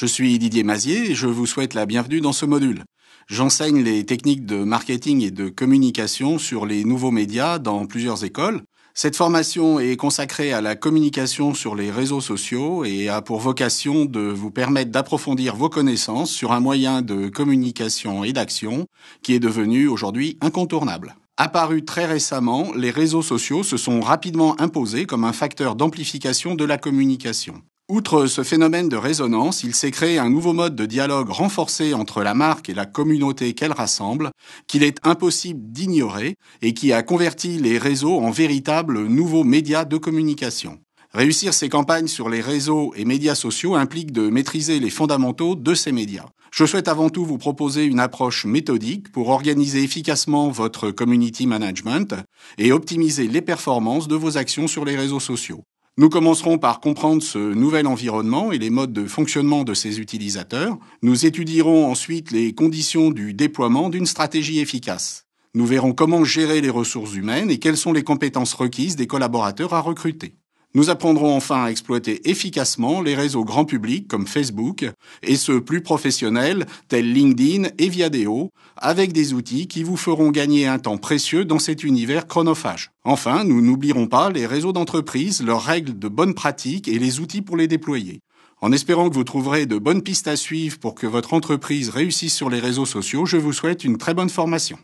Je suis Didier Mazier et je vous souhaite la bienvenue dans ce module. J'enseigne les techniques de marketing et de communication sur les nouveaux médias dans plusieurs écoles. Cette formation est consacrée à la communication sur les réseaux sociaux et a pour vocation de vous permettre d'approfondir vos connaissances sur un moyen de communication et d'action qui est devenu aujourd'hui incontournable. Apparus très récemment, les réseaux sociaux se sont rapidement imposés comme un facteur d'amplification de la communication. Outre ce phénomène de résonance, il s'est créé un nouveau mode de dialogue renforcé entre la marque et la communauté qu'elle rassemble, qu'il est impossible d'ignorer et qui a converti les réseaux en véritables nouveaux médias de communication. Réussir ses campagnes sur les réseaux et médias sociaux implique de maîtriser les fondamentaux de ces médias. Je souhaite avant tout vous proposer une approche méthodique pour organiser efficacement votre community management et optimiser les performances de vos actions sur les réseaux sociaux. Nous commencerons par comprendre ce nouvel environnement et les modes de fonctionnement de ses utilisateurs. Nous étudierons ensuite les conditions du déploiement d'une stratégie efficace. Nous verrons comment gérer les ressources humaines et quelles sont les compétences requises des collaborateurs à recruter. Nous apprendrons enfin à exploiter efficacement les réseaux grand public comme Facebook et ceux plus professionnels tels LinkedIn et Viadeo avec des outils qui vous feront gagner un temps précieux dans cet univers chronophage. Enfin, nous n'oublierons pas les réseaux d'entreprise, leurs règles de bonne pratique et les outils pour les déployer. En espérant que vous trouverez de bonnes pistes à suivre pour que votre entreprise réussisse sur les réseaux sociaux, je vous souhaite une très bonne formation.